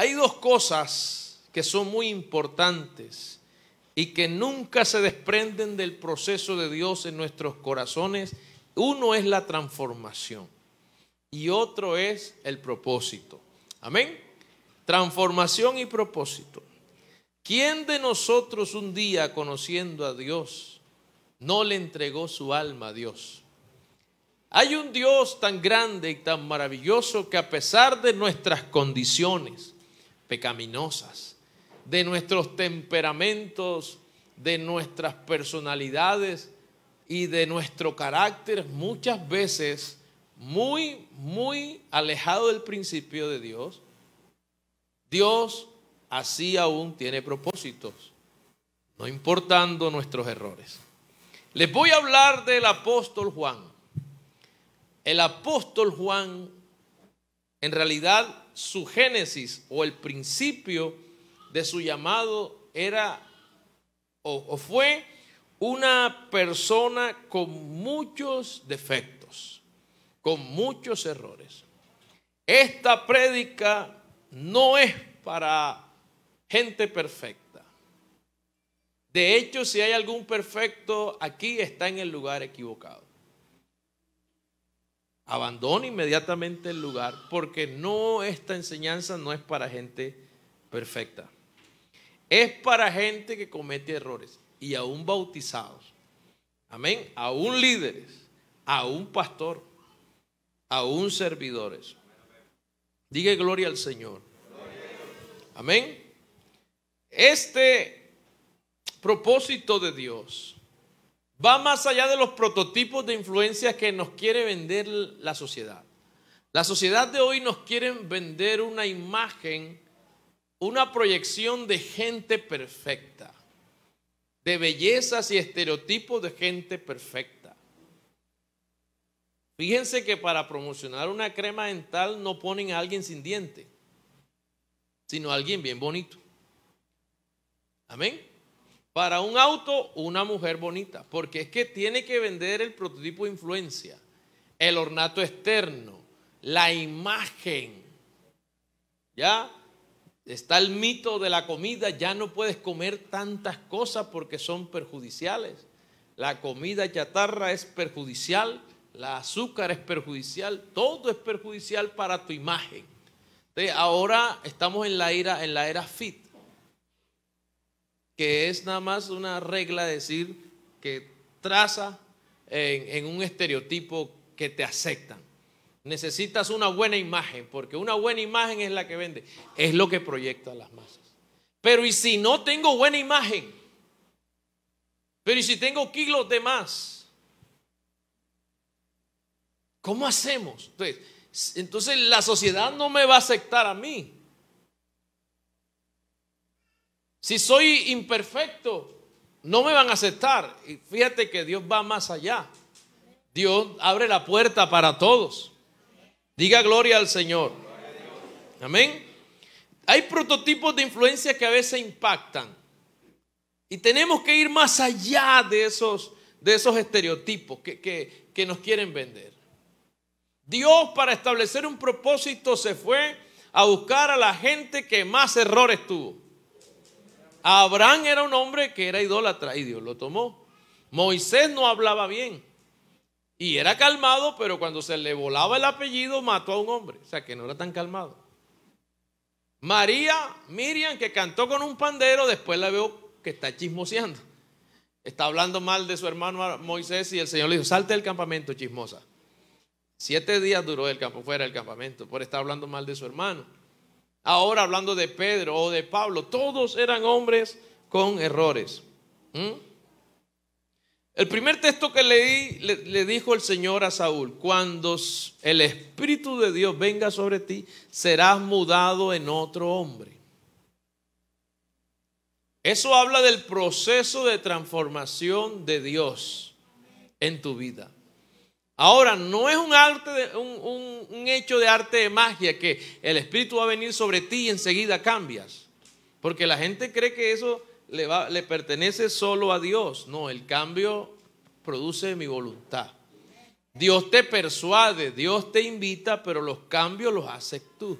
Hay dos cosas que son muy importantes y que nunca se desprenden del proceso de Dios en nuestros corazones. Uno es la transformación y otro es el propósito. Amén. Transformación y propósito. ¿Quién de nosotros un día conociendo a Dios no le entregó su alma a Dios? Hay un Dios tan grande y tan maravilloso que a pesar de nuestras condiciones, pecaminosas, de nuestros temperamentos, de nuestras personalidades y de nuestro carácter, muchas veces muy, muy alejado del principio de Dios, Dios así aún tiene propósitos, no importando nuestros errores. Les voy a hablar del apóstol Juan. El apóstol Juan en realidad su génesis o el principio de su llamado era o, fue una persona con muchos defectos, con muchos errores. Esta prédica no es para gente perfecta. De hecho, si hay algún perfecto aquí, está en el lugar equivocado abandone inmediatamente el lugar porque no, esta enseñanza no es para gente perfecta. Es para gente que comete errores y aún bautizados. Amén. Aún líderes, aún pastor, aún servidores. Diga gloria al Señor. Amén. Este propósito de Dios va más allá de los prototipos de influencia que nos quiere vender la sociedad. La sociedad de hoy nos quiere vender una imagen, una proyección de gente perfecta, de bellezas y estereotipos de gente perfecta. Fíjense que para promocionar una crema dental no ponen a alguien sin diente, sino a alguien bien bonito. Amén. Para un auto, una mujer bonita, porque es que tiene que vender el prototipo de influencia, el ornato externo, la imagen. ¿Ya? Está el mito de la comida, ya no puedes comer tantas cosas porque son perjudiciales. La comida chatarra es perjudicial, la azúcar es perjudicial, todo es perjudicial para tu imagen. Entonces, ahora estamos en la era, en la era fit que es nada más una regla decir que traza en, un estereotipo que te aceptan. Necesitas una buena imagen, porque una buena imagen es la que vende, es lo que proyecta a las masas. Pero ¿y si no tengo buena imagen? Pero ¿y si tengo kilos de más? ¿Cómo hacemos? Entonces, entonces la sociedad no me va a aceptar a mí. Si soy imperfecto, no me van a aceptar. Y fíjate que Dios va más allá. Dios abre la puerta para todos. Diga gloria al Señor. Amén. Hay prototipos de influencia que a veces impactan. Y tenemos que ir más allá de esos, de esos estereotipos que, que nos quieren vender. Dios para establecer un propósito se fue a buscar a la gente que más errores tuvo. Abraham era un hombre que era idólatra y Dios lo tomó. Moisés no hablaba bien y era calmado, pero cuando se le volaba el apellido mató a un hombre, o sea que no era tan calmado. María, Miriam, que cantó con un pandero, después la veo que está chismoseando. Está hablando mal de su hermano Moisés y el Señor le dijo, salte del campamento, chismosa. Siete días duró el campo, fuera del campamento, por estar hablando mal de su hermano ahora hablando de Pedro o de Pablo, todos eran hombres con errores. ¿Mm? El primer texto que leí le, dijo el Señor a Saúl, cuando el Espíritu de Dios venga sobre ti, serás mudado en otro hombre. Eso habla del proceso de transformación de Dios en tu vida. Ahora, no es un, arte un, hecho de arte de magia que el Espíritu va a venir sobre ti y enseguida cambias. Porque la gente cree que eso le, le pertenece solo a Dios. No, el cambio produce mi voluntad. Dios te persuade, Dios te invita, pero los cambios los haces tú.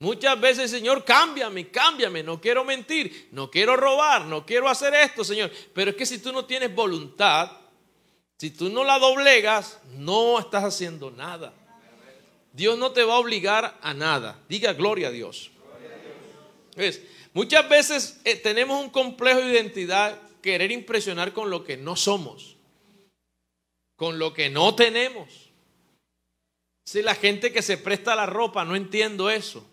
Muchas veces, Señor, cámbiame, cámbiame, no quiero mentir, no quiero robar, no quiero hacer esto, Señor. Pero es que si tú no tienes voluntad, si tú no la doblegas, no estás haciendo nada. Dios no te va a obligar a nada. Diga gloria a Dios. Muchas veces eh, tenemos un complejo de identidad, querer impresionar con lo que no somos, con lo que no tenemos. Si la gente que se presta la ropa, no entiendo eso.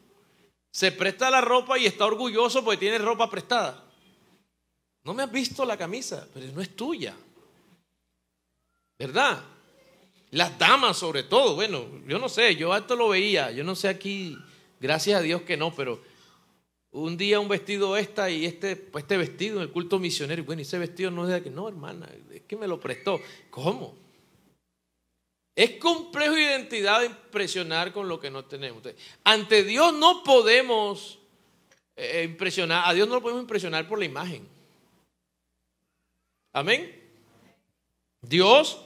Se presta la ropa y está orgulloso porque tiene ropa prestada. No me has visto la camisa, pero no es tuya. ¿Verdad? Las damas sobre todo, bueno, yo no sé, yo esto lo veía, yo no sé aquí, gracias a Dios que no, pero un día un vestido esta y este, pues este vestido en el culto misionero, bueno, y ese vestido no es de aquí, no hermana, es que me lo prestó. ¿Cómo? Es complejo identidad impresionar con lo que no tenemos. Ante Dios no podemos eh, impresionar, a Dios no lo podemos impresionar por la imagen. Amén. Dios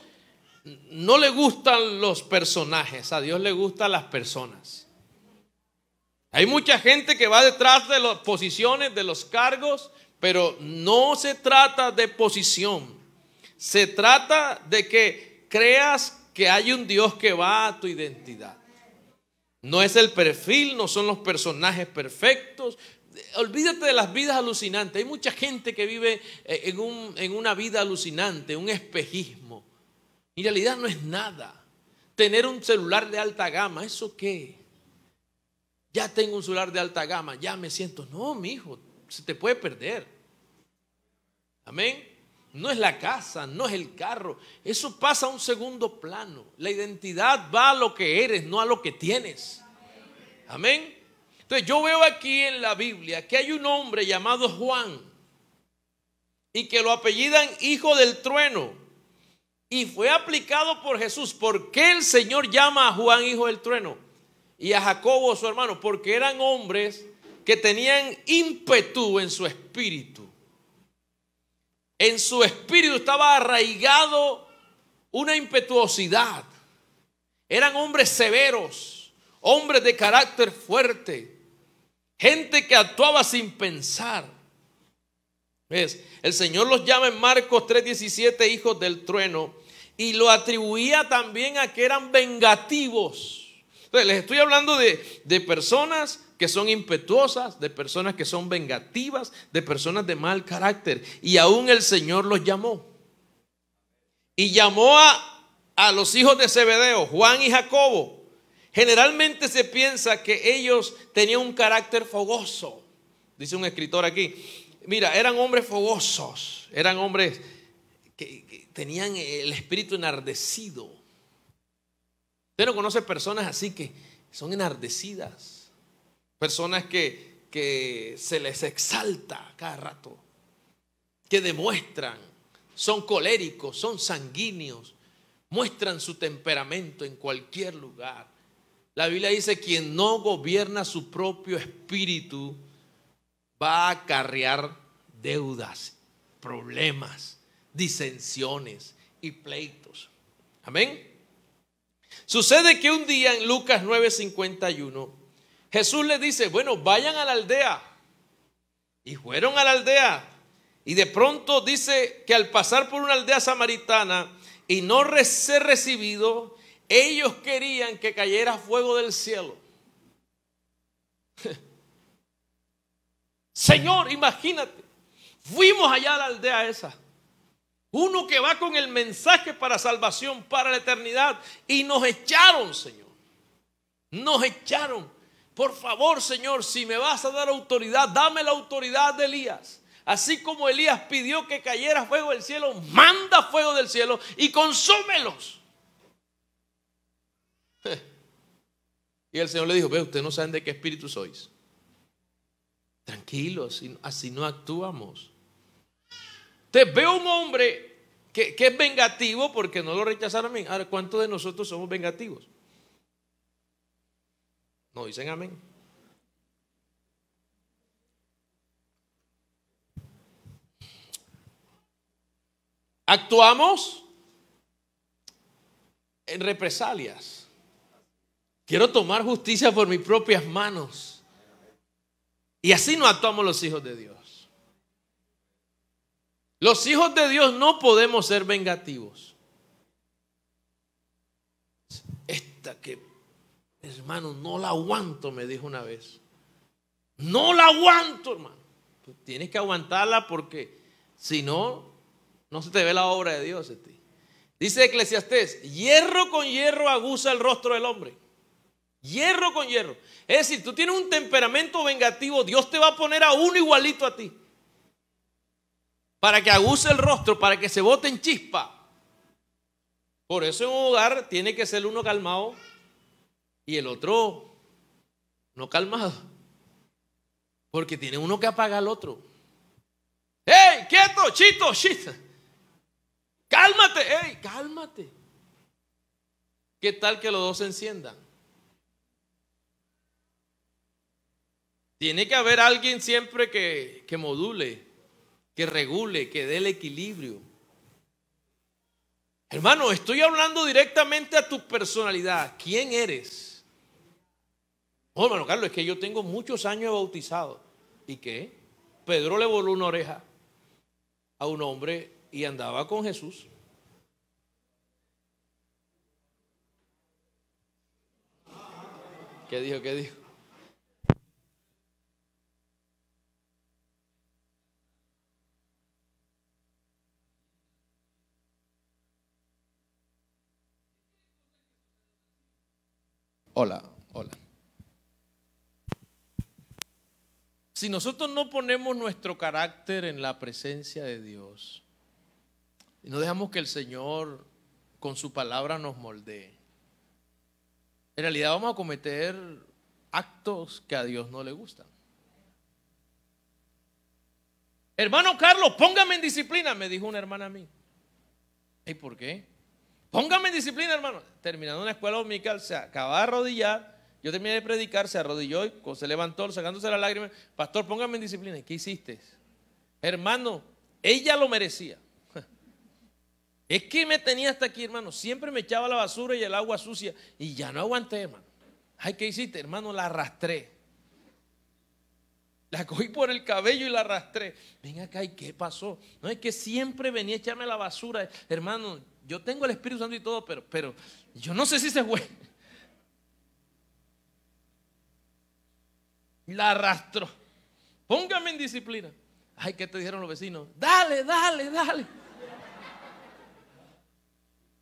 no le gustan los personajes, a Dios le gustan las personas. Hay mucha gente que va detrás de las posiciones, de los cargos, pero no se trata de posición. Se trata de que creas que hay un Dios que va a tu identidad. No es el perfil, no son los personajes perfectos, olvídate de las vidas alucinantes. Hay mucha gente que vive eh, en, una vida alucinante, un espejismo. En realidad no es nada. Tener un celular de alta gama, ¿eso qué? Ya tengo un celular de alta gama, ya me siento. No, mi hijo, se te puede perder. Amén. No es la casa, no es el carro. Eso pasa a un segundo plano. La identidad va a lo que eres, no a lo que tienes. Amén. Entonces yo veo aquí en la Biblia que hay un hombre llamado Juan y que lo apellidan hijo del trueno y fue aplicado por Jesús. ¿Por qué el Señor llama a Juan hijo del trueno y a Jacobo su hermano? Porque eran hombres que tenían ímpetu en su espíritu. En su espíritu estaba arraigado una impetuosidad. Eran hombres severos, hombres de carácter fuerte, Gente que actuaba sin pensar. El Señor los llama en Marcos 3:17 hijos del trueno y lo atribuía también a que eran vengativos. Entonces, les estoy hablando de, de personas que son impetuosas, de personas que son vengativas, de personas de mal carácter. Y aún el Señor los llamó. Y llamó a, a los hijos de Zebedeo, Juan y Jacobo, Generalmente se piensa que ellos tenían un carácter fogoso. Dice un escritor aquí, mira, eran hombres fogosos, eran hombres que, tenían el espíritu enardecido. Usted no conoce personas así que son enardecidas, personas que, que se les exalta cada rato, que demuestran, son coléricos, son sanguíneos, muestran su temperamento en cualquier lugar la Biblia dice, quien no gobierna su propio espíritu va a acarrear deudas, problemas, disensiones y pleitos. Amén. Sucede que un día en Lucas 9:51, Jesús le dice, bueno, vayan a la aldea. Y fueron a la aldea. Y de pronto dice que al pasar por una aldea samaritana y no ser recibido, ellos querían que cayera fuego del cielo. Señor, imagínate. Fuimos allá a la aldea esa. Uno que va con el mensaje para salvación, para la eternidad. Y nos echaron, Señor. Nos echaron. Por favor, Señor, si me vas a dar autoridad, dame la autoridad de Elías. Así como Elías pidió que cayera fuego del cielo, manda fuego del cielo y consómelos. Y el Señor le dijo, ve, ustedes no saben de qué espíritu sois. Tranquilos, así, no actuamos. Te veo un hombre que, es vengativo porque no lo rechazaron. mí. Ahora, ¿cuántos de nosotros somos vengativos? No dicen amén. Actuamos en represalias. Quiero tomar justicia por mis propias manos. Y así no actuamos los hijos de Dios. Los hijos de Dios no podemos ser vengativos. Esta que, hermano, no la aguanto, me dijo una vez. No la aguanto, hermano. tienes que aguantarla porque si no, no se te ve la obra de Dios en ti. Dice Eclesiastés, hierro con hierro aguza el rostro del hombre. Hierro con hierro. Es decir, tú tienes un temperamento vengativo, Dios te va a poner a uno igualito a ti. Para que aguse el rostro, para que se bote en chispa. Por eso en un hogar tiene que ser uno calmado y el otro no calmado. Porque tiene uno que apaga al otro. ¡Ey, quieto, chito, chita! ¡Cálmate! ¡Ey, cálmate! ¿Qué tal que los dos se enciendan? Tiene que haber alguien siempre que, module, que regule, que dé el equilibrio. Hermano, estoy hablando directamente a tu personalidad. ¿Quién eres? Oh, hermano Carlos, es que yo tengo muchos años bautizado. ¿Y qué? Pedro le voló una oreja a un hombre y andaba con Jesús. ¿Qué dijo? ¿Qué dijo? hola, hola. Si nosotros no ponemos nuestro carácter en la presencia de Dios y no dejamos que el Señor con su palabra nos moldee, en realidad vamos a cometer actos que a Dios no le gustan. Hermano Carlos, póngame en disciplina, me dijo una hermana a mí. ¿Y por qué? Póngame en disciplina, hermano. Terminando una escuela dominical, se acaba de arrodillar. Yo terminé de predicar, se arrodilló y se levantó, sacándose las lágrimas. Pastor, póngame en disciplina. ¿Qué hiciste? Hermano, ella lo merecía. Es que me tenía hasta aquí, hermano. Siempre me echaba la basura y el agua sucia. Y ya no aguanté, hermano. Ay, ¿qué hiciste? Hermano, la arrastré. La cogí por el cabello y la arrastré. Ven acá, ¿y qué pasó? No, es que siempre venía a echarme la basura. Hermano, yo tengo el Espíritu Santo y todo, pero, pero yo no sé si se fue. La arrastró. Póngame en disciplina. Ay, ¿qué te dijeron los vecinos? Dale, dale, dale.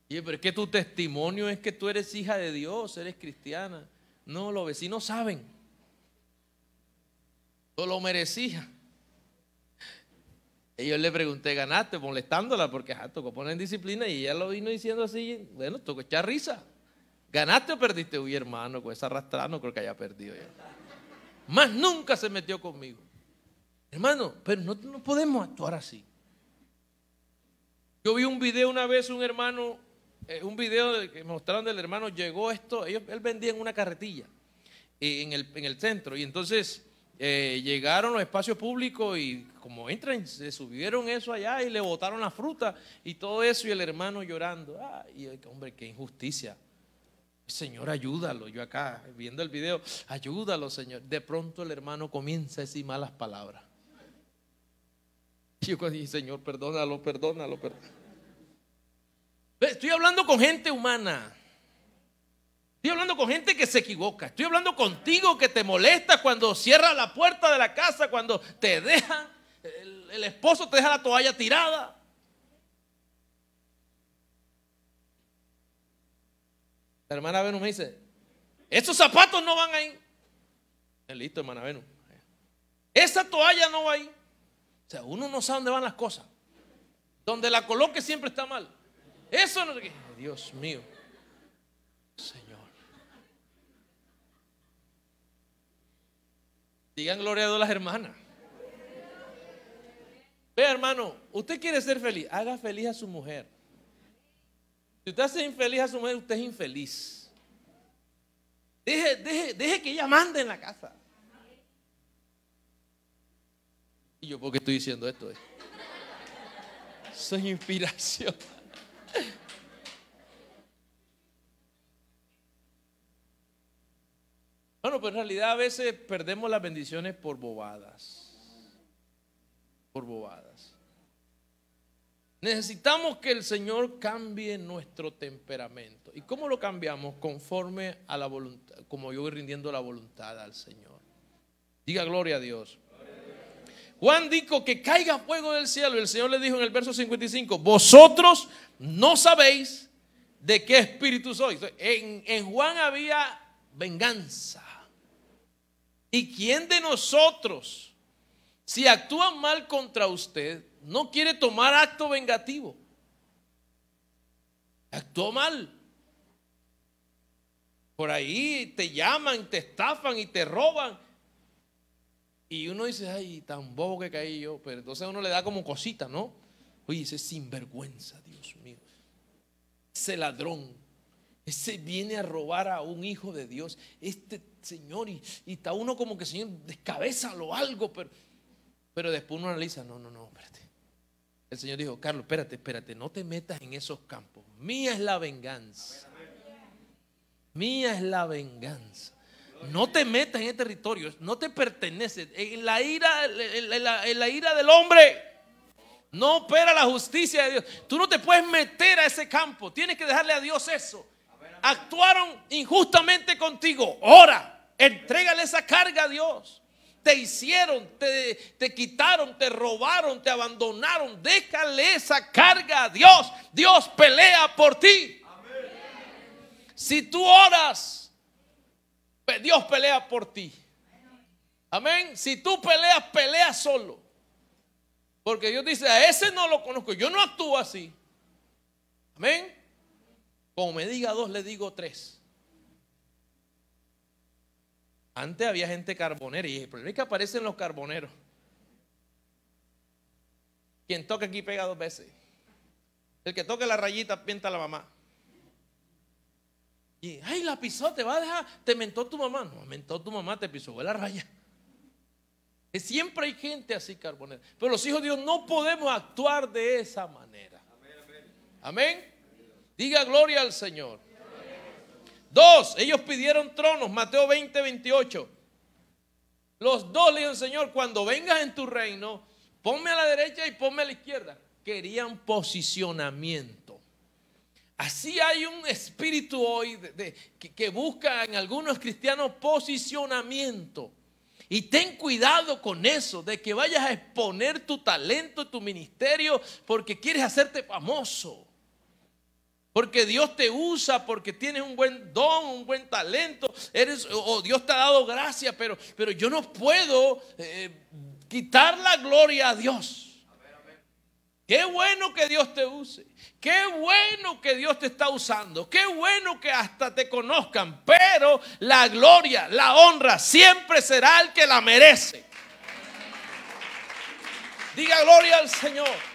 Y pero es que tu testimonio es que tú eres hija de Dios, eres cristiana. No, los vecinos saben. Tú lo merecías. Y yo le pregunté, ¿ganaste? Molestándola, porque ajá, tocó poner en disciplina y ella lo vino diciendo así, bueno, tocó echar risa. ¿Ganaste o perdiste? Uy, hermano, con esa arrastrada creo que haya perdido Más nunca se metió conmigo. Hermano, pero no, podemos actuar así. Yo vi un video una vez, un hermano, eh, un video que mostraron del hermano, llegó esto, él vendía en una carretilla, eh, en el centro, y entonces eh, llegaron los espacios públicos y como entran, se subieron eso allá y le botaron la fruta y todo eso y el hermano llorando. Ay, hombre, qué injusticia. Señor, ayúdalo. Yo acá viendo el video, ayúdalo, Señor. De pronto el hermano comienza a decir malas palabras. Y yo cuando Señor, perdónalo, perdónalo, perdónalo. Estoy hablando con gente humana. Estoy hablando con gente que se equivoca. Estoy hablando contigo que te molesta cuando cierra la puerta de la casa, cuando te deja, el, esposo te deja la toalla tirada. La hermana Venus me dice, esos zapatos no van ahí. Eh, listo, hermana Venus. Esa toalla no va ahí. O sea, uno no sabe dónde van las cosas. Donde la coloque siempre está mal. Eso no... Dios mío. Digan gloria a Dios las hermanas. Ve, hermano, usted quiere ser feliz, haga feliz a su mujer. Si usted hace infeliz a su mujer, usted es infeliz. Deje, que ella mande en la casa. ¿Y yo por qué estoy diciendo esto? Eh? Soy inspiración. pero pues en realidad a veces perdemos las bendiciones por bobadas. Por bobadas. Necesitamos que el Señor cambie nuestro temperamento. ¿Y cómo lo cambiamos? Conforme a la voluntad, como yo voy rindiendo la voluntad al Señor. Diga gloria a Dios. Juan dijo que caiga fuego del cielo. y El Señor le dijo en el verso 55, vosotros no sabéis de qué espíritu sois. en Juan había venganza. ¿Y quién de nosotros, si actúa mal contra usted, no quiere tomar acto vengativo? Actuó mal. Por ahí te llaman, te estafan y te roban. Y uno dice, ay, tan bobo que caí yo. Pero entonces uno le da como cosita, ¿no? Oye, ese sinvergüenza, Dios mío. Ese ladrón, se viene a robar a un hijo de Dios. Este Señor, y, está uno como que, Señor, o algo, pero, pero después uno analiza, no, no, no, espérate. El Señor dijo, Carlos, espérate, espérate, no te metas en esos campos. Mía es la venganza. Mía es la venganza. No te metas en ese territorio, no te pertenece. En la ira, en la ira del hombre no opera la justicia de Dios. Tú no te puedes meter a ese campo, tienes que dejarle a Dios eso actuaron injustamente contigo. Ora, entrégale esa carga a Dios. Te hicieron, te, te quitaron, te robaron, te abandonaron. Déjale esa carga a Dios. Dios pelea por ti. Si tú oras, Dios pelea por ti. Amén. Si tú peleas, pelea solo. Porque Dios dice, a ese no lo conozco. Yo no actúo así. Amén. Como me diga dos, le digo tres. Antes había gente carbonera y el problema es que aparecen los carboneros. Quien toca aquí pega dos veces. El que toque la rayita pinta a la mamá. Y, ay, la pisó, te va a dejar, te mentó tu mamá. No, mentó tu mamá, te pisó la raya. Y siempre hay gente así carbonera. Pero los hijos de Dios no podemos actuar de esa manera. amén. ¿Amén? Diga gloria al Señor. Dos, ellos pidieron tronos, Mateo 20, 28. Los dos le dijeron, Señor, cuando vengas en tu reino, ponme a la derecha y ponme a la izquierda. Querían posicionamiento. Así hay un espíritu hoy de, que busca en algunos cristianos posicionamiento. Y ten cuidado con eso, de que vayas a exponer tu talento, tu ministerio, porque quieres hacerte famoso. Porque Dios te usa, porque tienes un buen don, un buen talento, eres, o Dios te ha dado gracia, pero, pero yo no puedo eh, quitar la gloria a Dios. Qué bueno que Dios te use. Qué bueno que Dios te está usando. Qué bueno que hasta te conozcan. Pero la gloria, la honra siempre será el que la merece. Diga gloria al Señor.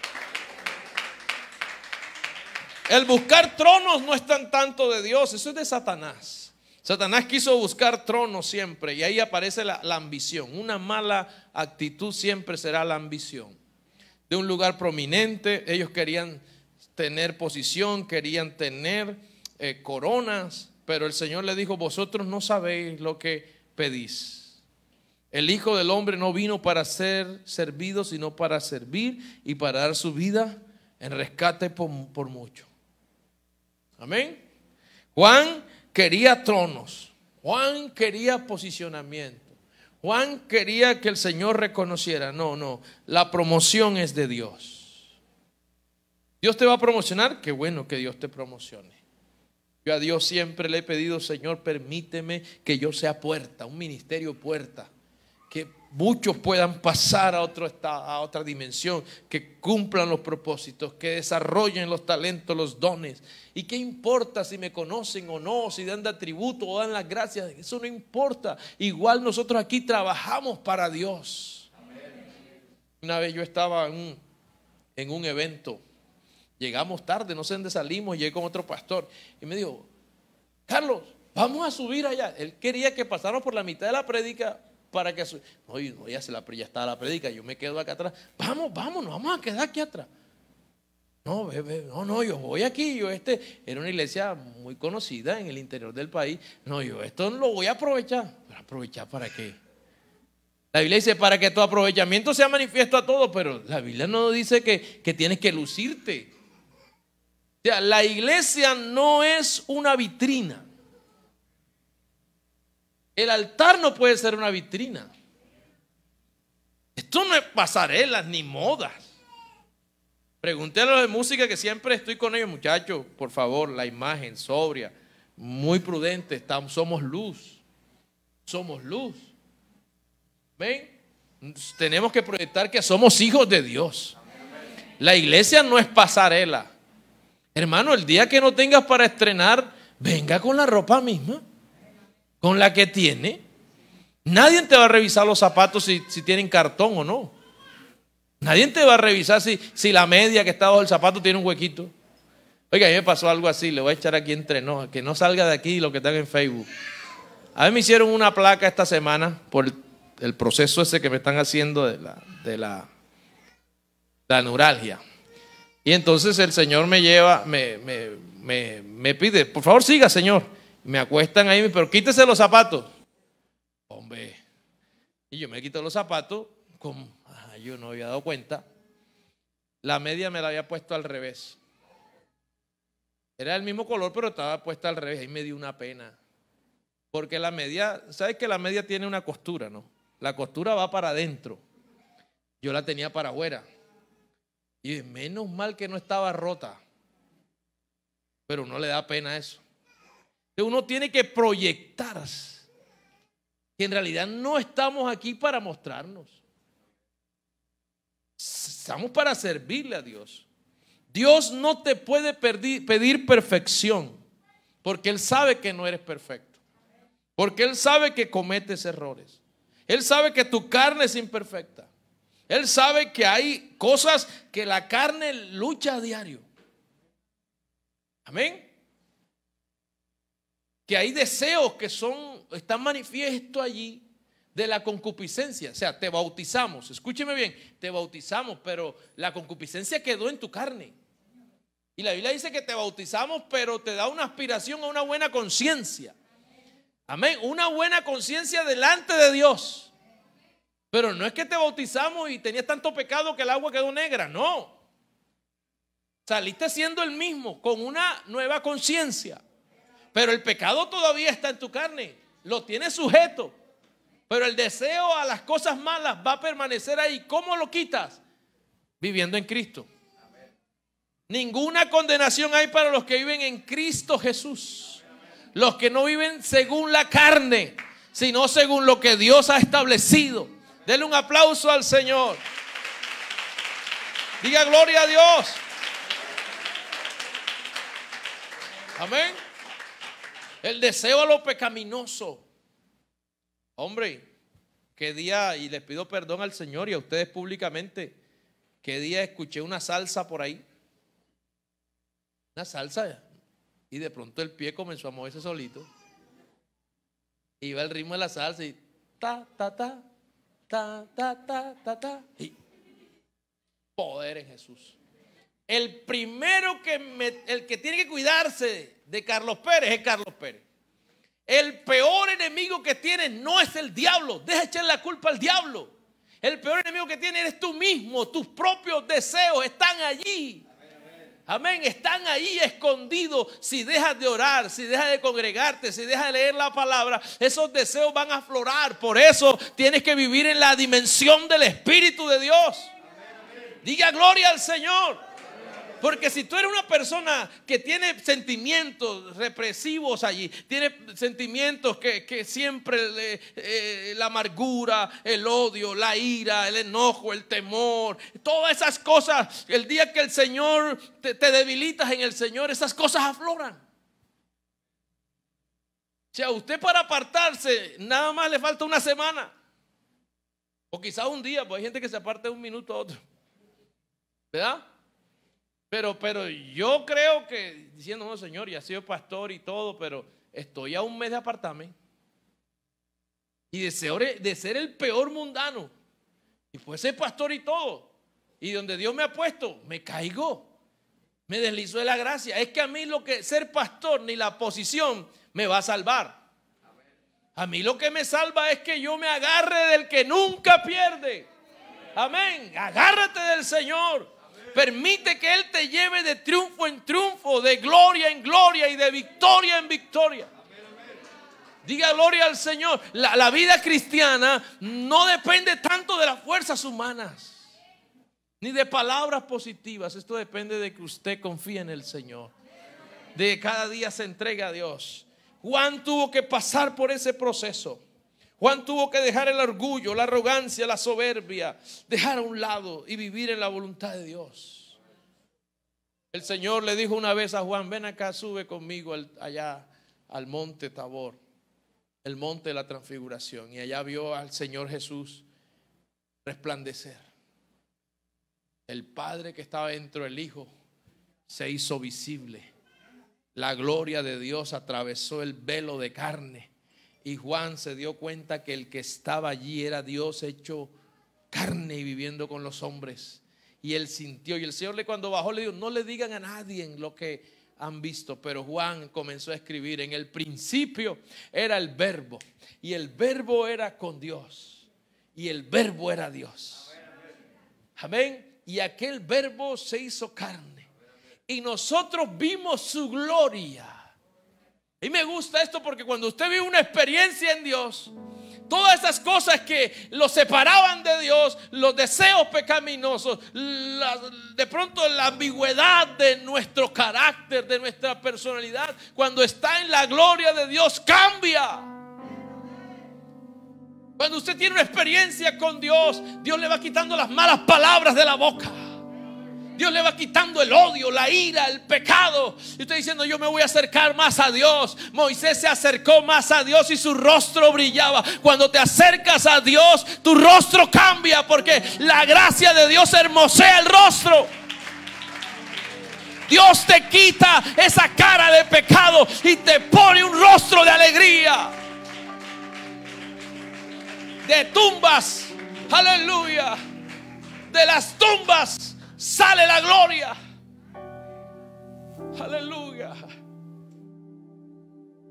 El buscar tronos no es tan tanto de Dios, eso es de Satanás. Satanás quiso buscar tronos siempre y ahí aparece la, ambición. Una mala actitud siempre será la ambición. De un lugar prominente, ellos querían tener posición, querían tener eh, coronas, pero el Señor le dijo, vosotros no sabéis lo que pedís. El Hijo del Hombre no vino para ser servido, sino para servir y para dar su vida en rescate por, por mucho. Amén. Juan quería tronos. Juan quería posicionamiento. Juan quería que el Señor reconociera. No, no. La promoción es de Dios. Dios te va a promocionar. Qué bueno que Dios te promocione. Yo a Dios siempre le he pedido, Señor, permíteme que yo sea puerta, un ministerio puerta muchos puedan pasar a, otro, a otra dimensión, que cumplan los propósitos, que desarrollen los talentos, los dones. ¿Y qué importa si me conocen o no, si dan de atributo o dan las gracias? Eso no importa. Igual nosotros aquí trabajamos para Dios. Una vez yo estaba en un, evento, llegamos tarde, no sé dónde salimos, llegué con otro pastor y me dijo, Carlos, vamos a subir allá. Él quería que pasáramos por la mitad de la prédica para que... ya, se la, ya está la predica, yo me quedo acá atrás. Vamos, vamos, no vamos a quedar aquí atrás. No, no, no, yo voy aquí, yo este, era una iglesia muy conocida en el interior del país. No, yo esto lo voy a aprovechar. aprovechar para qué? La Biblia dice para que tu aprovechamiento sea manifiesto a todos, pero la Biblia no dice que, que tienes que lucirte. O sea, la iglesia no es una vitrina. El altar no puede ser una vitrina. Esto no es pasarelas ni modas. Pregunté a los de música que siempre estoy con ellos, muchachos, por favor, la imagen sobria, muy prudente, somos luz, somos luz. ¿Ven? Tenemos que proyectar que somos hijos de Dios. La iglesia no es pasarela. Hermano, el día que no tengas para estrenar, venga con la ropa misma con la que tiene. Nadie te va a revisar los zapatos si, si tienen cartón o no. Nadie te va a revisar si, si la media que está bajo el zapato tiene un huequito. Oiga, a mí me pasó algo así, le voy a echar aquí entre no, que no salga de aquí lo que están en Facebook. A mí me hicieron una placa esta semana por el proceso ese que me están haciendo de la, de la, la neuralgia. Y entonces el Señor me lleva, me pide, por favor siga, Señor me acuestan ahí, pero quítese los zapatos. Hombre, y yo me quito los zapatos, como yo no había dado cuenta, la media me la había puesto al revés. Era el mismo color, pero estaba puesta al revés. Ahí me dio una pena. Porque la media, ¿sabes que la media tiene una costura, no? La costura va para adentro. Yo la tenía para afuera. Y menos mal que no estaba rota. Pero no le da pena eso. Uno tiene que proyectarse. Que en realidad no estamos aquí para mostrarnos. Estamos para servirle a Dios. Dios no te puede pedir perfección porque Él sabe que no eres perfecto. Porque Él sabe que cometes errores. Él sabe que tu carne es imperfecta. Él sabe que hay cosas que la carne lucha a diario. Amén que hay deseos que son, están manifiestos allí de la concupiscencia. O sea, te bautizamos, escúcheme bien, te bautizamos, pero la concupiscencia quedó en tu carne. Y la Biblia dice que te bautizamos, pero te da una aspiración a una buena conciencia. Amén. Una buena conciencia delante de Dios. Pero no es que te bautizamos y tenías tanto pecado que el agua quedó negra, no. Saliste siendo el mismo, con una nueva conciencia. Pero el pecado todavía está en tu carne, lo tienes sujeto. Pero el deseo a las cosas malas va a permanecer ahí. ¿Cómo lo quitas? Viviendo en Cristo. Ninguna condenación hay para los que viven en Cristo Jesús. Los que no viven según la carne, sino según lo que Dios ha establecido. Dele un aplauso al Señor. Diga gloria a Dios. Amén. El deseo a lo pecaminoso. Hombre, qué día, y les pido perdón al Señor y a ustedes públicamente, qué día escuché una salsa por ahí. Una salsa. Y de pronto el pie comenzó a moverse solito. Iba el ritmo de la salsa y ta, ta, ta, ta, ta, ta, ta, ta. poder en Jesús. El primero que me, el que tiene que cuidarse de Carlos Pérez es Carlos Pérez. El peor enemigo que tienes no es el diablo. Deja echar la culpa al diablo. El peor enemigo que tienes eres tú mismo. Tus propios deseos están allí. Amén, están ahí escondidos. Si dejas de orar, si dejas de congregarte, si dejas de leer la palabra, esos deseos van a aflorar. Por eso tienes que vivir en la dimensión del Espíritu de Dios. Diga gloria al Señor. Porque si tú eres una persona que tiene sentimientos represivos allí, tiene sentimientos que, siempre eh, la amargura, el odio, la ira, el enojo, el temor, todas esas cosas, el día que el Señor te, debilitas en el Señor, esas cosas afloran. O sea, usted para apartarse, nada más le falta una semana. O quizás un día, Porque hay gente que se aparte de un minuto a otro. ¿Verdad? Pero, yo creo que, diciendo, no, Señor, ya soy pastor y todo, pero estoy a un mes de apartarme. Y deseo ser, de ser el peor mundano. Y fuese ser pastor y todo. Y donde Dios me ha puesto, me caigo. Me deslizó de la gracia. Es que a mí lo que ser pastor ni la posición me va a salvar. A mí lo que me salva es que yo me agarre del que nunca pierde. Amén. Agárrate del Señor. Permite que Él te lleve de triunfo en triunfo, de gloria en gloria y de victoria en victoria. Diga gloria al Señor. La, vida cristiana no depende tanto de las fuerzas humanas, ni de palabras positivas. Esto depende de que usted confíe en el Señor. De que cada día se entregue a Dios. Juan tuvo que pasar por ese proceso. Juan tuvo que dejar el orgullo, la arrogancia, la soberbia, dejar a un lado y vivir en la voluntad de Dios. El Señor le dijo una vez a Juan, ven acá, sube conmigo allá al monte Tabor, el monte de la transfiguración. Y allá vio al Señor Jesús resplandecer. El Padre que estaba dentro del Hijo se hizo visible. La gloria de Dios atravesó el velo de carne y Juan se dio cuenta que el que estaba allí era Dios hecho carne y viviendo con los hombres. Y él sintió, y el Señor le cuando bajó le dijo, no le digan a nadie lo que han visto, pero Juan comenzó a escribir, en el principio era el verbo, y el verbo era con Dios, y el verbo era Dios. Amén. Y aquel verbo se hizo carne, y nosotros vimos su gloria y me gusta esto porque cuando usted vive una experiencia en Dios, todas esas cosas que lo separaban de Dios, los deseos pecaminosos, de pronto la ambigüedad de nuestro carácter, de nuestra personalidad, cuando está en la gloria de Dios cambia. Cuando usted tiene una experiencia con Dios, Dios le va quitando las malas palabras de la boca. Dios le va quitando el odio, la ira, el pecado. Y usted diciendo, yo me voy a acercar más a Dios. Moisés se acercó más a Dios y su rostro brillaba. Cuando te acercas a Dios, tu rostro cambia porque la gracia de Dios hermosea el rostro. Dios te quita esa cara de pecado y te pone un rostro de alegría. De tumbas, aleluya. De las tumbas sale la gloria. Aleluya.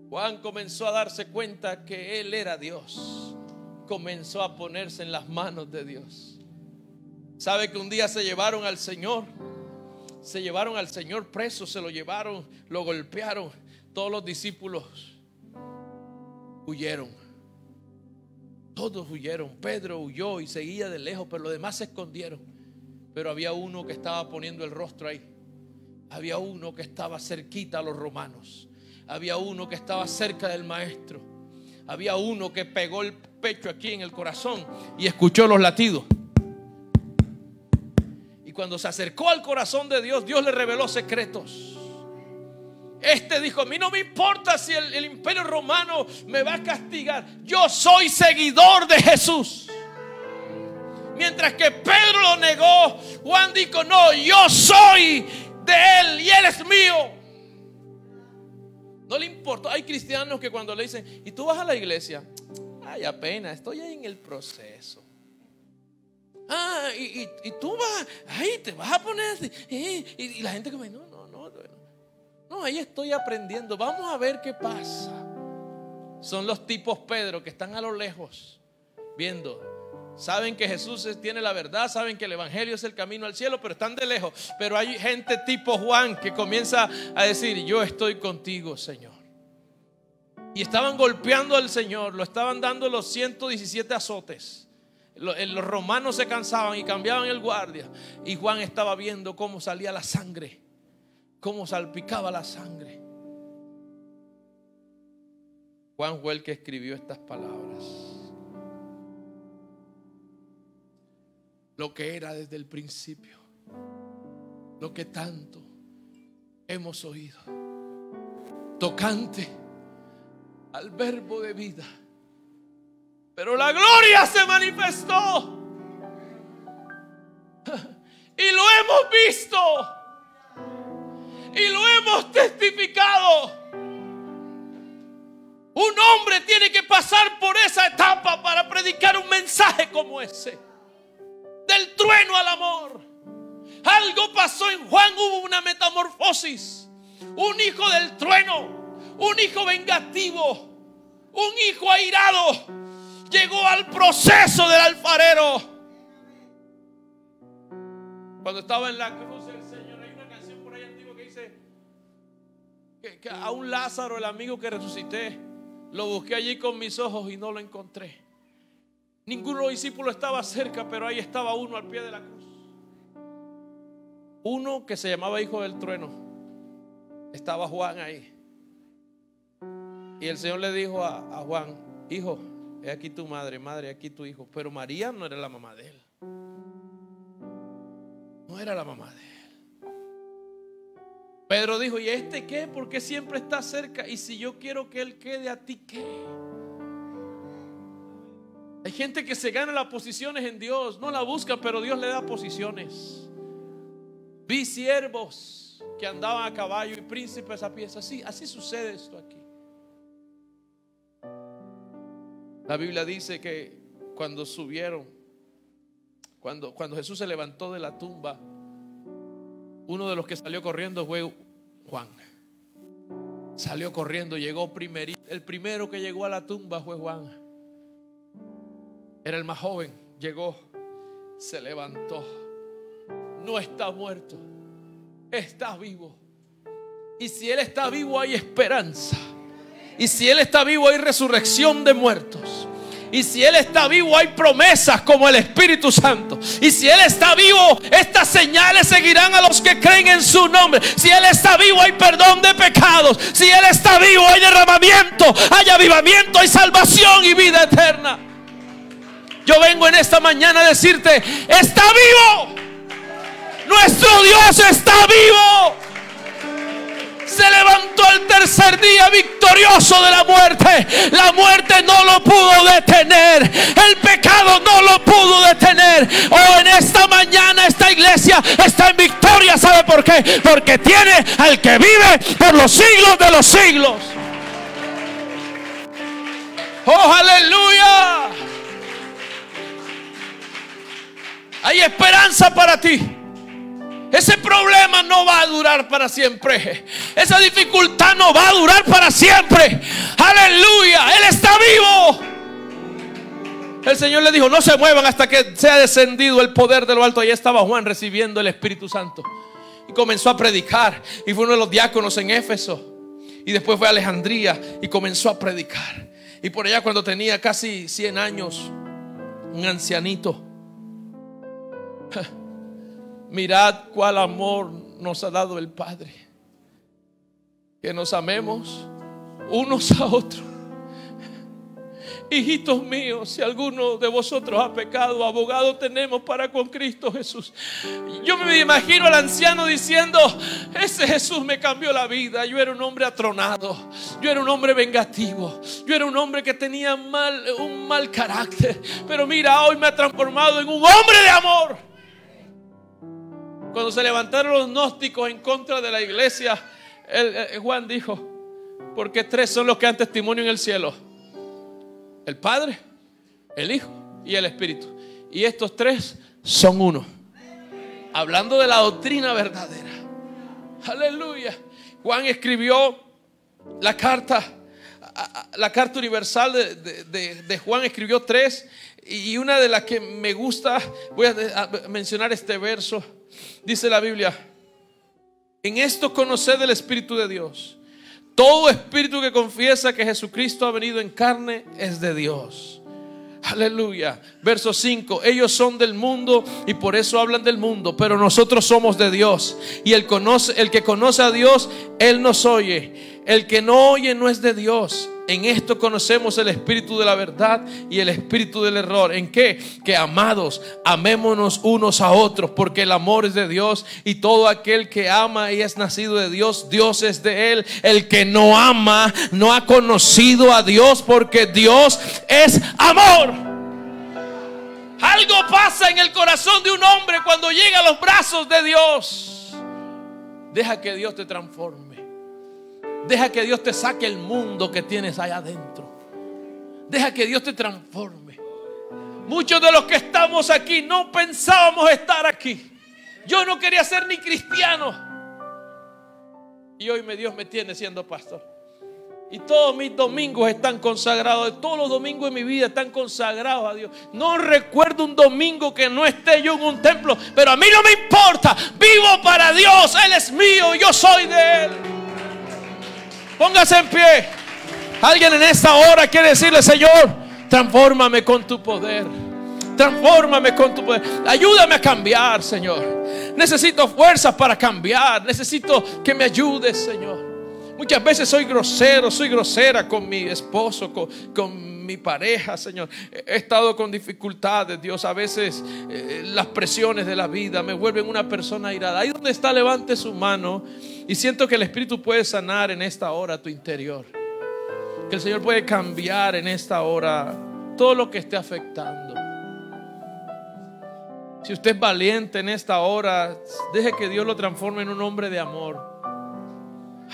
Juan comenzó a darse cuenta que él era Dios. Comenzó a ponerse en las manos de Dios. ¿Sabe que un día se llevaron al Señor? Se llevaron al Señor preso, se lo llevaron, lo golpearon. Todos los discípulos huyeron. Todos huyeron. Pedro huyó y seguía de lejos, pero los demás se escondieron pero había uno que estaba poniendo el rostro ahí. Había uno que estaba cerquita a los romanos. Había uno que estaba cerca del maestro. Había uno que pegó el pecho aquí en el corazón y escuchó los latidos. Y cuando se acercó al corazón de Dios, Dios le reveló secretos. Este dijo, a mí no me importa si el, el imperio romano me va a castigar. Yo soy seguidor de Jesús. Mientras que Pedro lo negó, Juan dijo, no, yo soy de él y él es mío. No le importa. Hay cristianos que cuando le dicen, ¿y tú vas a la iglesia? Ay, apenas, estoy ahí en el proceso. Ah, y, tú vas, ahí te vas a poner así. y, la gente que me dice, no, no, no. No, ahí estoy aprendiendo. Vamos a ver qué pasa. Son los tipos Pedro que están a lo lejos viendo Saben que Jesús tiene la verdad, saben que el Evangelio es el camino al cielo, pero están de lejos. Pero hay gente tipo Juan que comienza a decir, yo estoy contigo, Señor. Y estaban golpeando al Señor, lo estaban dando los 117 azotes. Eh, los romanos se cansaban y cambiaban el guardia. Y Juan estaba viendo cómo salía la sangre, cómo salpicaba la sangre. Juan fue el que escribió estas palabras. lo que era desde el principio, lo que tanto hemos oído, tocante al verbo de vida. Pero la gloria se manifestó y lo hemos visto y lo hemos testificado. Un hombre tiene que pasar por esa etapa para predicar un mensaje como ese. El trueno al amor. Algo pasó en Juan, hubo una metamorfosis. Un hijo del trueno, un hijo vengativo, un hijo airado, llegó al proceso del alfarero. Cuando estaba en la cruz el Señor, hay una canción por ahí antigua que dice, que a un Lázaro, el amigo que resucité, lo busqué allí con mis ojos y no lo encontré. Ninguno discípulo estaba cerca, pero ahí estaba uno al pie de la cruz. Uno que se llamaba Hijo del Trueno. Estaba Juan ahí. Y el Señor le dijo a, Juan, hijo, he aquí tu madre, madre, aquí tu hijo. Pero María no era la mamá de él. No era la mamá de él. Pedro dijo, ¿y este qué? Porque siempre está cerca. Y si yo quiero que él quede a ti, ¿qué? Hay gente que se gana las posiciones en Dios, no la busca, pero Dios le da posiciones. Vi siervos que andaban a caballo y príncipes a pieza. Así, así sucede esto aquí. La Biblia dice que cuando subieron, cuando, cuando Jesús se levantó de la tumba, uno de los que salió corriendo fue Juan. Salió corriendo, llegó primerito. El primero que llegó a la tumba fue Juan. Era el más joven, llegó, se levantó. No está muerto, está vivo. Y si Él está vivo hay esperanza. Y si Él está vivo hay resurrección de muertos. Y si Él está vivo, hay promesas como el Espíritu Santo. Y si Él está vivo, estas señales seguirán a los que creen en su nombre. Si Él está vivo, hay perdón de pecados. Si Él está vivo, hay derramamiento, hay avivamiento, hay salvación y vida eterna vengo en esta mañana a decirte, está vivo. Nuestro Dios está vivo. Se levantó el tercer día victorioso de la muerte. La muerte no lo pudo detener. El pecado no lo pudo detener. Oh, en esta mañana esta iglesia está en victoria. ¿Sabe por qué? Porque tiene al que vive por los siglos de los siglos. Oh, aleluya. Hay esperanza para ti. Ese problema no va a durar para siempre. Esa dificultad no va a durar para siempre. Aleluya. Él está vivo. El Señor le dijo, no se muevan hasta que sea descendido el poder de lo alto. Allí estaba Juan recibiendo el Espíritu Santo. Y comenzó a predicar. Y fue uno de los diáconos en Éfeso. Y después fue a Alejandría y comenzó a predicar. Y por allá cuando tenía casi 100 años, un ancianito Mirad cuál amor nos ha dado el Padre. Que nos amemos unos a otros. Hijitos míos, si alguno de vosotros ha pecado, abogado tenemos para con Cristo Jesús. Yo me imagino al anciano diciendo, ese Jesús me cambió la vida. Yo era un hombre atronado, yo era un hombre vengativo, yo era un hombre que tenía un mal carácter. Pero mira, hoy me ha transformado en un hombre de amor. Cuando se levantaron los gnósticos en contra de la iglesia, eh, eh, Juan dijo, porque tres son los que dan testimonio en el cielo. El Padre, el Hijo y el Espíritu. Y estos tres son uno. Hablando de la doctrina verdadera. Aleluya. Juan escribió la carta, la carta universal de Juan, escribió tres. Y una de las que me gusta, voy a mencionar este verso Dice la Biblia, en esto conoced el Espíritu de Dios. Todo espíritu que confiesa que Jesucristo ha venido en carne es de Dios. Aleluya. Verso 5. Ellos son del mundo y por eso hablan del mundo, pero nosotros somos de Dios. Y el, el que conoce a Dios, Él nos oye. El que no oye no es de Dios. En esto conocemos el espíritu de la verdad y el espíritu del error. ¿En qué? Que amados, amémonos unos a otros, porque el amor es de Dios y todo aquel que ama y es nacido de Dios, Dios es de él. El que no ama no ha conocido a Dios, porque Dios es amor. Algo pasa en el corazón de un hombre cuando llega a los brazos de Dios. Deja que Dios te transforme. Deja que Dios te saque el mundo que tienes allá adentro. Deja que Dios te transforme. Muchos de los que estamos aquí no pensábamos estar aquí. Yo no quería ser ni cristiano. Y hoy me Dios me tiene siendo pastor. Y todos mis domingos están consagrados. Todos los domingos de mi vida están consagrados a Dios. No recuerdo un domingo que no esté yo en un templo. Pero a mí no me importa. Vivo para Dios. Él es mío. Yo soy de Él. Póngase en pie. Alguien en esta hora quiere decirle, Señor, transfórmame con tu poder. Transfórmame con tu poder. Ayúdame a cambiar, Señor. Necesito fuerza para cambiar. Necesito que me ayudes, Señor. Muchas veces soy grosero, soy grosera con mi esposo, con, mi mi pareja, Señor. He estado con dificultades, Dios. A veces eh, eh, las presiones de la vida me vuelven una persona irada Ahí donde está, levante su mano y siento que el Espíritu puede sanar en esta hora tu interior. Que el Señor puede cambiar en esta hora todo lo que esté afectando. Si usted es valiente en esta hora, deje que Dios lo transforme en un hombre de amor.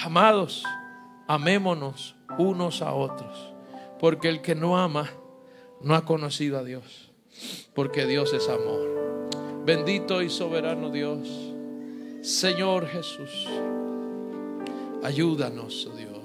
Amados, amémonos unos a otros. Porque el que no ama no ha conocido a Dios. Porque Dios es amor. Bendito y soberano Dios. Señor Jesús, ayúdanos, oh Dios.